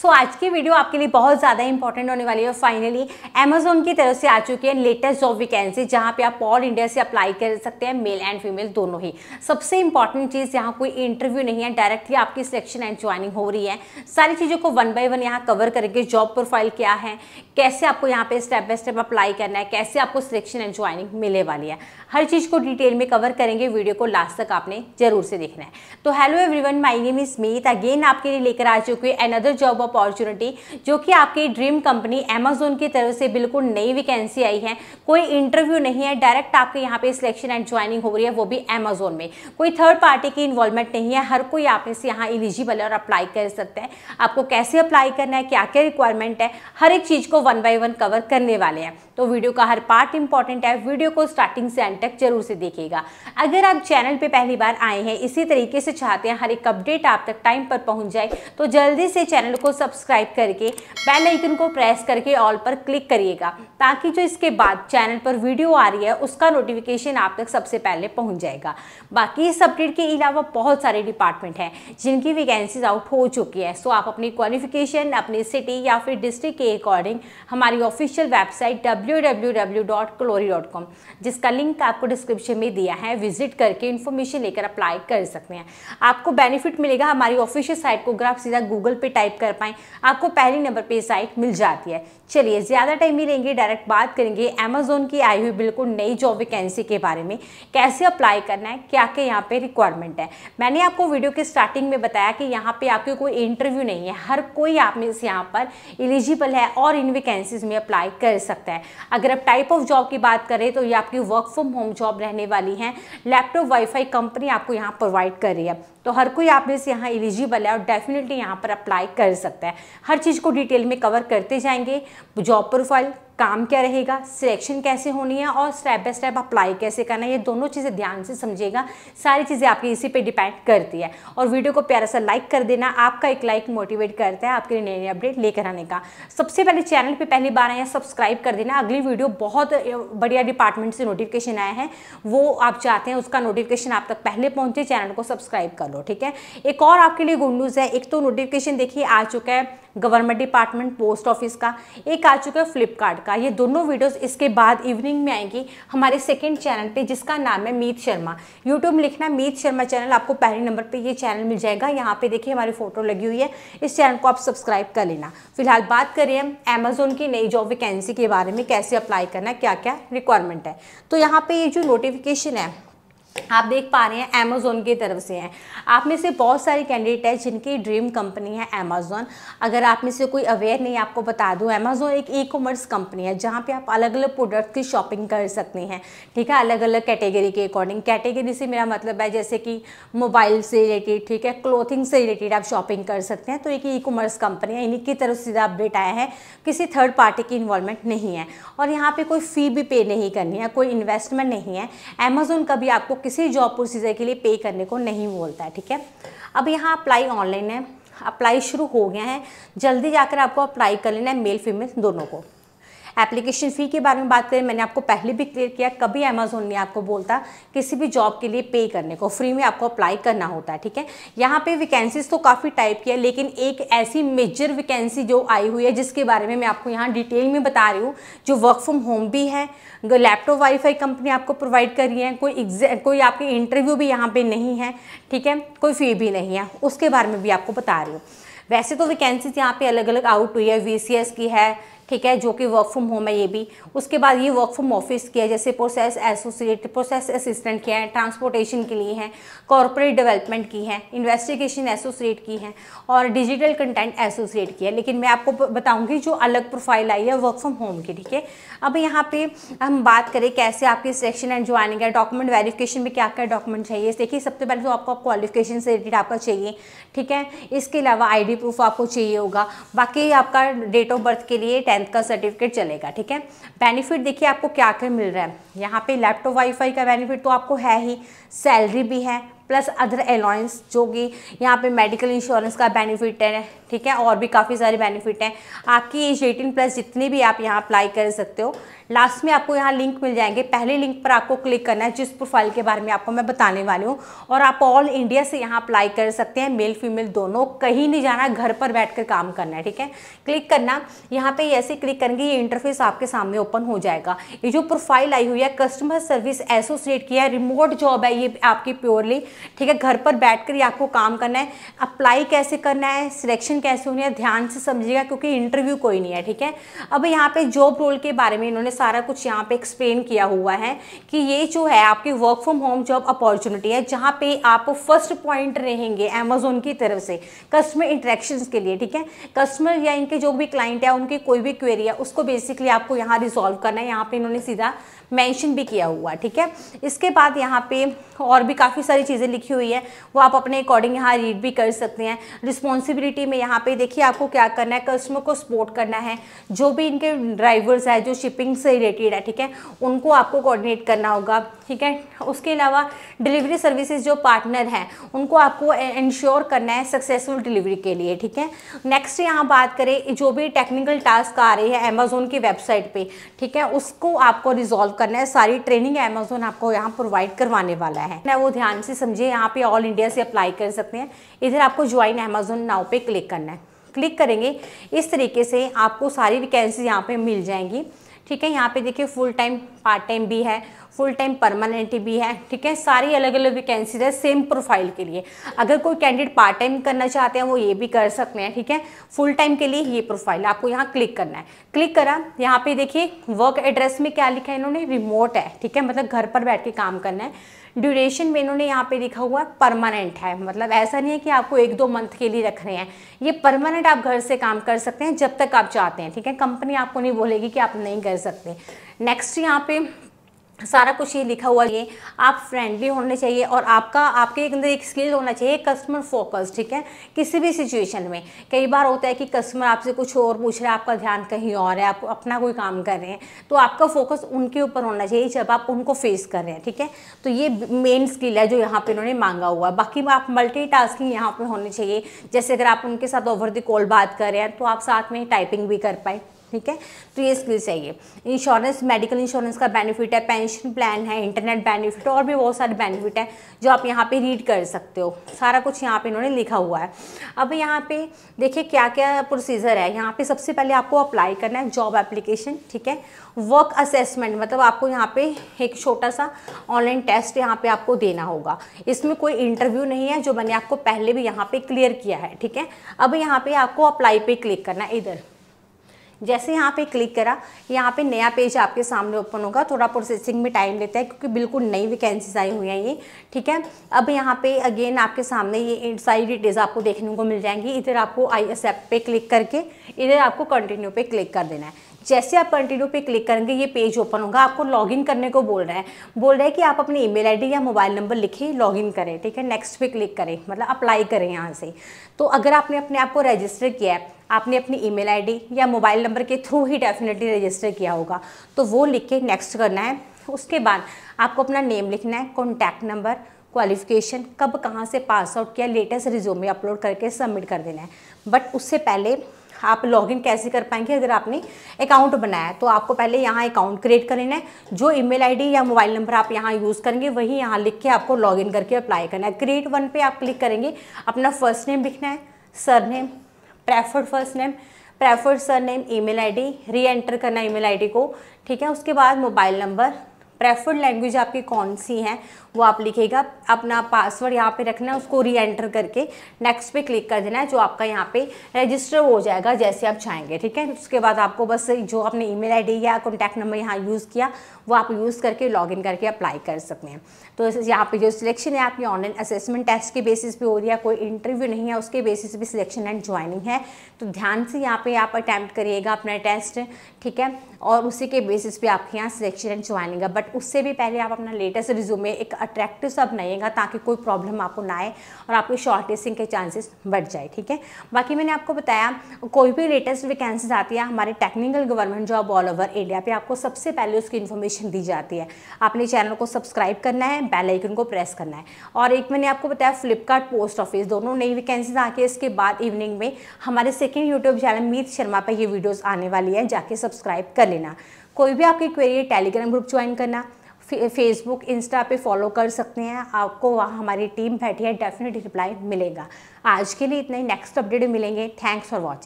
सो so, आज की video आपके लिए बहुत ज़्यादा इंपॉर्टेंट होने वाली है फाइनली अमेजोन की तरफ से आ चुकी है लेटेस्ट जॉब वैकेंसी जहाँ पे आप ऑल इंडिया से अप्लाई कर सकते हैं मेल एंड फीमेल दोनों ही सबसे इंपॉर्टेंट चीज़ यहाँ कोई इंटरव्यू नहीं है डायरेक्टली आपकी सिलेक्शन एंड ज्वाइनिंग हो रही है सारी चीज़ों को वन बाई वन यहाँ कवर करेंगे जॉब प्रोफाइल क्या है कैसे आपको यहाँ पे स्टेप बाय स्टेप अप्लाई करना है कैसे आपको सिलेक्शन एंड ज्वाइनिंग मिलने वाली है हर चीज़ को डिटेल में कवर करेंगे वीडियो को लास्ट तक आपने जरूर से देखना है तो hello everyone my name is Meet again आपके लिए लेकर आ चुकी है अनदर जॉब अपॉर्चुनिटी जो कि आपकी ड्रीम कंपनी अमेजोन की तरफ से बिल्कुल नई वैकेंसी आई है कोई इंटरव्यू नहीं है डायरेक्ट आपके यहाँ पे सिलेक्शन एंड ज्वाइनिंग हो रही है वो भी अमेजोन में कोई थर्ड पार्टी की इन्वॉल्वमेंट नहीं है हर कोई आप इसे यहाँ इलिजिबल है और अप्लाई कर सकते हैं आपको कैसे अप्लाई करना है क्या क्या रिक्वायरमेंट है हर एक चीज़ को वन बाई वन कवर करने वाले हैं तो वीडियो का हर पार्ट इंपॉर्टेंट है वीडियो को स्टार्टिंग से एंड तक जरूर से देखिएगा अगर आप चैनल पर पहली बार आए हैं इसी तरीके से चाहते हैं हर एक अपडेट आप तक टाइम पर पहुंच जाए तो जल्दी से चैनल को सब्सक्राइब करके बेल आइकन को प्रेस करके ऑल पर क्लिक करिएगा ताकि जो इसके बाद चैनल पर वीडियो आ रही है उसका नोटिफिकेशन आप तक सबसे पहले पहुंच जाएगा बाकी इस अपडेट के अलावा बहुत सारे डिपार्टमेंट हैं जिनकी वैकेंसीज आउट हो चुकी है सो आप अपनी क्वालिफिकेशन अपनी सिटी या फिर डिस्ट्रिक्ट के अकॉर्डिंग हमारी ऑफिशियल वेबसाइट डब्ल्यू www.clori.com जिसका लिंक आपको डिस्क्रिप्शन में दिया है विजिट करके इन्फॉर्मेशन लेकर अप्लाई कर सकते हैं आपको बेनिफिट मिलेगा हमारी ऑफिशियल साइट को अगर आप सीधा गूगल पे टाइप कर पाएँ आपको पहले नंबर पर साइट मिल जाती है चलिए ज़्यादा टाइम ही लेंगे डायरेक्ट बात करेंगे अमेजोन की आई हुई बिल्कुल नई जॉब वैकेंसी के बारे में कैसे अप्लाई करना है क्या क्या यहाँ पे रिक्वायरमेंट है मैंने आपको वीडियो के स्टार्टिंग में बताया कि यहाँ पे आपके कोई इंटरव्यू नहीं है हर कोई आप में से यहाँ पर एलिजिबल है और इन वैकेंसीज में अप्लाई कर सकता है अगर आप टाइप ऑफ जॉब की बात करें तो ये आपकी वर्क फ्रॉम होम जॉब रहने वाली है लैपटॉप वाईफाई कंपनी आपको यहाँ प्रोवाइड कर रही है तो हर कोई आप में से यहाँ एलिजिबल है और डेफिनेटली यहाँ पर अप्लाई कर सकता है हर चीज़ को डिटेल में कवर करते जाएंगे जॉब प्रोफाइल काम क्या रहेगा सिलेक्शन कैसे होनी है और स्टेप बाय स्टेप अप्लाई कैसे करना है ये दोनों चीज़ें ध्यान से समझिएगा सारी चीज़ें आपकी इसी पे डिपेंड करती है और वीडियो को प्यारा सा लाइक कर देना आपका एक लाइक मोटिवेट करता है आपके लिए नए नए अपडेट लेकर आने का सबसे पहले चैनल पे पहली बार आए हैं सब्सक्राइब कर देना अगली वीडियो बहुत बढ़िया डिपार्टमेंट से नोटिफिकेशन आया है वो आप चाहते हैं उसका नोटिफिकेशन आप तक पहले पहुँचे चैनल को सब्सक्राइब कर लो लो ठीक है एक और आपके लिए गुड न्यूज़ है एक तो नोटिफिकेशन देखिए आ चुका है गवर्नमेंट डिपार्टमेंट पोस्ट ऑफिस का एक आ चुका है फ्लिपकार्ट का ये दोनों वीडियोस इसके बाद इवनिंग में आएंगी हमारे सेकंड चैनल पे जिसका नाम है मीत शर्मा यूट्यूब लिखना मीत शर्मा चैनल आपको पहले नंबर पे ये चैनल मिल जाएगा यहाँ पे देखिए हमारी फोटो लगी हुई है इस चैनल को आप सब्सक्राइब कर लेना फिलहाल बात करें हम अमेजोन की नई जॉब वैकेंसी के बारे में कैसे अप्लाई करना क्या क्या रिक्वायरमेंट है तो यहाँ पर ये जो नोटिफिकेशन है आप देख पा रहे हैं अमेज़ोन की तरफ से हैं आप में से बहुत सारे कैंडिडेट हैं जिनकी ड्रीम कंपनी है अमेज़ोन अगर आप में से कोई अवेयर नहीं आपको बता दूं अमेज़ोन एक ई कॉमर्स कंपनी है जहां पे आप अलग अलग प्रोडक्ट की शॉपिंग कर सकते हैं ठीक है अलग अलग कैटेगरी के अकॉर्डिंग कैटेगरी से मेरा मतलब है जैसे कि मोबाइल से रिलेटेड ठीक है क्लोथिंग से रिलेटेड आप शॉपिंग कर सकते हैं तो एक ई कॉमर्स कंपनी है इन्हीं की तरफ से अपडेट आया है किसी थर्ड पार्टी की इन्वॉल्वमेंट नहीं है और यहाँ पर कोई फ़ी भी पे नहीं करनी है कोई इन्वेस्टमेंट नहीं है अमेज़ोन कभी आपको किसी जॉब प्रोसीजर के लिए पे करने को नहीं बोलता है ठीक है अब यहाँ अप्लाई ऑनलाइन है अप्लाई शुरू हो गया है जल्दी जाकर आपको अप्लाई कर लेना है मेल फीमेल दोनों को एप्लीकेशन फ़ी के बारे में बात करें मैंने आपको पहले भी क्लियर किया कभी अमेजोन नहीं आपको बोलता किसी भी जॉब के लिए पे करने को फ्री में आपको अप्लाई करना होता है ठीक है यहाँ पे वैकेंसीज तो काफ़ी टाइप की है लेकिन एक ऐसी मेजर वैकेंसी जो आई हुई है जिसके बारे में मैं आपको यहाँ डिटेल में बता रही हूँ जो वर्क फ्रॉम होम भी है लैपटॉप वाईफाई कंपनी आपको प्रोवाइड कर रही है कोई एग्जाम कोई आपके इंटरव्यू भी यहाँ पे नहीं है ठीक है कोई फी भी नहीं है उसके बारे में भी आपको बता रही हूँ वैसे तो वैकेंसीज यहाँ पे अलग अलग आउट हुई है वी की है ठीक है जो कि वर्क फ्रॉम होम है ये भी उसके बाद ये वर्क फ्रॉम ऑफिस की है जैसे प्रोसेस एसोसिएट प्रोसेस असिस्टेंट की हैं ट्रांसपोर्टेशन के लिए हैं कॉरपोरेट डेवलपमेंट की हैं इन्वेस्टिगेशन एसोसिएट की हैं और डिजिटल कंटेंट एसोसिएट की है लेकिन मैं आपको बताऊँगी जो अलग प्रोफाइल आई है वर्क फ्रॉम होम की ठीक है अब यहाँ पर हम बात करें कैसे आपकी सिलेक्शन एंड ज्वाइनिंग है डॉक्यूमेंट वेरिफिकेशन में क्या क्या डॉक्यूमेंट चाहिए देखिए सबसे पहले तो आपको क्वालिफिकेशन से रिलेटेड आपका चाहिए ठीक है इसके अलावा आई प्रूफ आपको चाहिए होगा बाकी आपका डेट ऑफ बर्थ के लिए टेंथ का सर्टिफिकेट चलेगा ठीक है बेनिफिट देखिए आपको क्या क्या मिल रहा है यहाँ पे लैपटॉप वाईफाई का बेनिफिट तो आपको है ही सैलरी भी है प्लस अदर अलाउंस जो कि यहाँ पे मेडिकल इंश्योरेंस का बेनिफिट है ठीक है और भी काफ़ी सारे बेनिफिट हैं आपकी एज एटीन प्लस जितनी भी आप यहाँ अप्लाई कर सकते हो लास्ट में आपको यहाँ लिंक मिल जाएंगे पहले लिंक पर आपको क्लिक करना है जिस प्रोफाइल के बारे में आपको मैं बताने वाली हूँ और आप ऑल इंडिया से यहाँ अप्लाई कर सकते हैं मेल फीमेल दोनों कहीं नहीं जाना घर पर बैठ काम करना है ठीक है क्लिक करना यहाँ पर ऐसे क्लिक करेंगे ये इंटरफेस आपके सामने ओपन हो जाएगा ये जो प्रोफाइल आई हुई है कस्टमर सर्विस एसोसिएट की है रिमोट जॉब है ये आपकी प्योरली ठीक है घर पर बैठ कर आपको काम करना है अप्लाई कैसे करना है सिलेक्शन कैसे होनी है ध्यान से समझिएगा क्योंकि इंटरव्यू कोई नहीं है ठीक है अब यहाँ पे जॉब रोल के बारे में इन्होंने सारा कुछ यहाँ पे एक्सप्लेन किया हुआ है कि ये जो है आपकी work from home job opportunity है जहाँ पे आप फर्स्ट पॉइंट रहेंगे अमेजोन की तरफ से कस्टमर इंट्रैक्शन के लिए ठीक है कस्टमर या इनके जो भी क्लाइंट है उनकी कोई भी क्वेरी है उसको बेसिकली आपको यहाँ रिजॉल्व करना है यहाँ पे इन्होंने सीधा मेंशन भी किया हुआ ठीक है इसके बाद यहाँ पे और भी काफ़ी सारी चीज़ें लिखी हुई है वो आप अपने अकॉर्डिंग यहाँ रीड भी कर सकते हैं रिस्पॉन्सिबिलिटी में यहाँ पे देखिए आपको क्या करना है कस्टमर को सपोर्ट करना है जो भी इनके ड्राइवर्स है जो शिपिंग से रिलेटेड है ठीक है उनको आपको कोऑर्डिनेट करना होगा ठीक है उसके अलावा डिलीवरी सर्विसेज जो पार्टनर हैं उनको आपको इंश्योर करना है सक्सेसफुल डिलीवरी के लिए ठीक है नेक्स्ट यहाँ बात करें जो भी टेक्निकल टास्क आ रही है अमेजोन की वेबसाइट पर ठीक है उसको आपको रिजॉल्व करना है सारी ट्रेनिंग अमेजोन आपको यहाँ प्रोवाइड करवाने वाला है ना वो ध्यान से समझिए यहाँ पे ऑल इंडिया से अप्लाई कर सकते हैं इधर आपको ज्वाइन अमेजोन नाव पे क्लिक करना है क्लिक करेंगे इस तरीके से आपको सारी वैकेंसी यहाँ पर मिल जाएंगी ठीक है यहाँ पे देखिए फुल टाइम पार्ट टाइम भी है फुल टाइम परमानेंट भी है ठीक है सारी अलग अलग वैकेंसीज है सेम प्रोफाइल के लिए अगर कोई कैंडिडेट पार्ट टाइम करना चाहते हैं वो ये भी कर सकते हैं ठीक है फुल टाइम के लिए ये प्रोफाइल आपको यहाँ क्लिक करना है क्लिक करा यहाँ पे देखिए वर्क एड्रेस में क्या लिखा है इन्होंने रिमोट है ठीक है मतलब घर पर बैठ के काम करना है ड्यूरेशन में इन्होंने यहाँ पे लिखा हुआ है परमानेंट है मतलब ऐसा नहीं है कि आपको एक दो मंथ के लिए रख रहे हैं ये परमानेंट आप घर से काम कर सकते हैं जब तक आप चाहते हैं ठीक है कंपनी आपको नहीं बोलेगी कि आप नहीं कर सकते नेक्स्ट यहाँ पे सारा कुछ ये लिखा हुआ है आप फ्रेंडली होने चाहिए और आपका आपके अंदर एक स्किल होना चाहिए कस्टमर फोकस ठीक है किसी भी सिचुएशन में कई बार होता है कि कस्टमर आपसे कुछ और पूछ रहा है आपका ध्यान कहीं और है आप अपना कोई काम कर रहे हैं तो आपका फोकस उनके ऊपर होना चाहिए जब आप उनको फेस कर रहे हैं ठीक है तो ये मेन स्किल है जो यहाँ पर इन्होंने मांगा हुआ है बाकी आप मल्टी टास्किंग यहाँ पर होनी चाहिए जैसे अगर आप उनके साथ ओवर द कॉल बात कर रहे हैं तो आप साथ में टाइपिंग भी कर पाए ठीक है तो ये स्किल चाहिए इंश्योरेंस मेडिकल इंश्योरेंस का बेनिफिट है पेंशन प्लान है इंटरनेट बेनिफिट और भी बहुत सारे बेनिफिट है जो आप यहाँ पे रीड कर सकते हो सारा कुछ यहाँ पे इन्होंने लिखा हुआ है अब यहाँ पे देखिए क्या क्या प्रोसीजर है यहाँ पे सबसे पहले आपको अप्लाई करना है जॉब एप्लीकेशन ठीक है वर्क असेसमेंट मतलब आपको यहाँ पे एक छोटा सा ऑनलाइन टेस्ट यहाँ पे आपको देना होगा इसमें कोई इंटरव्यू नहीं है जो मैंने आपको पहले भी यहाँ पे क्लियर किया है ठीक है अब यहाँ पे आपको अप्लाई पे क्लिक करना है इधर जैसे यहाँ पे क्लिक करा यहाँ पे नया पेज आपके सामने ओपन होगा थोड़ा प्रोसेसिंग में टाइम लेता है क्योंकि बिल्कुल नई वैकेंसीज आई हुई हैं ये ठीक है अब यहाँ पे अगेन आपके सामने ये सारी डिटेल्स आपको देखने को मिल जाएंगी इधर आपको आई एस एप पे क्लिक करके इधर आपको कंटिन्यू पे क्लिक कर देना है जैसे आप कंटिन्यू पे क्लिक करेंगे ये पेज ओपन होगा आपको लॉगिन करने को बोल रहा है बोल रहा है कि आप अपनी ईमेल आईडी या मोबाइल नंबर लिखे लॉगिन करें ठीक है नेक्स्ट पे क्लिक करें मतलब अप्लाई करें यहाँ से तो अगर आपने अपने आप को रजिस्टर किया है आपने अपनी ईमेल आईडी या मोबाइल नंबर के थ्रू ही डेफिनेटली रजिस्टर किया होगा तो वो लिख के नेक्स्ट करना है उसके बाद आपको अपना नेम लिखना है कॉन्टैक्ट नंबर क्वालिफिकेशन कब कहाँ से पास आउट किया लेटेस्ट रिज्यूमे अपलोड करके सबमिट कर देना है बट उससे पहले आप लॉगिन कैसे कर पाएंगे अगर आपने अकाउंट बनाया है तो आपको पहले यहाँ अकाउंट क्रिएट कर लेना है जो ईमेल आईडी या मोबाइल नंबर आप यहाँ यूज़ करेंगे वही यहाँ लिख के आपको लॉगिन करके अप्लाई करना है क्रिएट वन पे आप क्लिक करेंगे अपना फर्स्ट नेम लिखना है surname preferred first name preferred surname email I D re-enter करना ई मेल आई डी को ठीक है उसके बाद मोबाइल नंबर प्रेफर्ड लैंग्वेज आपकी कौन सी है वो आप लिखेगा अपना पासवर्ड यहाँ पे रखना है उसको री एंटर करके नेक्स्ट पे क्लिक कर देना है जो आपका यहाँ पे रजिस्टर हो जाएगा जैसे आप चाहेंगे ठीक है उसके बाद आपको बस जो आपने ईमेल आईडी या कॉन्टैक्ट नंबर यहाँ यूज़ किया वो आप यूज़ करके लॉगिन करके अप्लाई कर सकते हैं तो यहाँ पर जो सिलेक्शन है आपकी ऑनलाइन असेसमेंट टेस्ट के बेसिस पे हो रही है कोई इंटरव्यू नहीं है उसके बेसिस पर सिलेक्शन एंड ज्वाइनिंग है तो ध्यान से यहाँ पर आप अटैम्प्ट करिएगा अपना टेस्ट ठीक है और उसी के बेसिस पर आपके यहाँ सिलेक्शन एंड ज्वाइनिंग है बट बट उससे भी पहले आप अपना लेटेस्ट रिज्यूमे एक अट्रैक्टिव सा बनाइएगा ताकि कोई प्रॉब्लम आपको ना आए और आपके शॉर्ट के चांसेस बढ़ जाए ठीक है बाकी मैंने आपको बताया कोई भी लेटेस्ट वैकेंसीज आती है हमारे technical government job all over India पे आपको सबसे पहले उसकी इन्फॉर्मेशन दी जाती है आपने चैनल को सब्सक्राइब करना है बेलाइकन को प्रेस करना है और एक मैंने आपको बताया फ्लिपकार्ट पोस्ट ऑफिस दोनों नई वैकेंसीज आके इसके बाद इवनिंग में हमारे second YouTube channel Meet Sharma पर ये वीडियोज़ आने वाली है जाके सब्सक्राइब कर लेना कोई भी आपकी क्वेरी है टेलीग्राम ग्रुप ज्वाइन करना फेसबुक इंस्टा पे फॉलो कर सकते हैं आपको वहाँ हमारी टीम बैठी है डेफिनेट रिप्लाई मिलेगा आज के लिए इतना ही नेक्स्ट अपडेट मिलेंगे थैंक्स फॉर वॉचिंग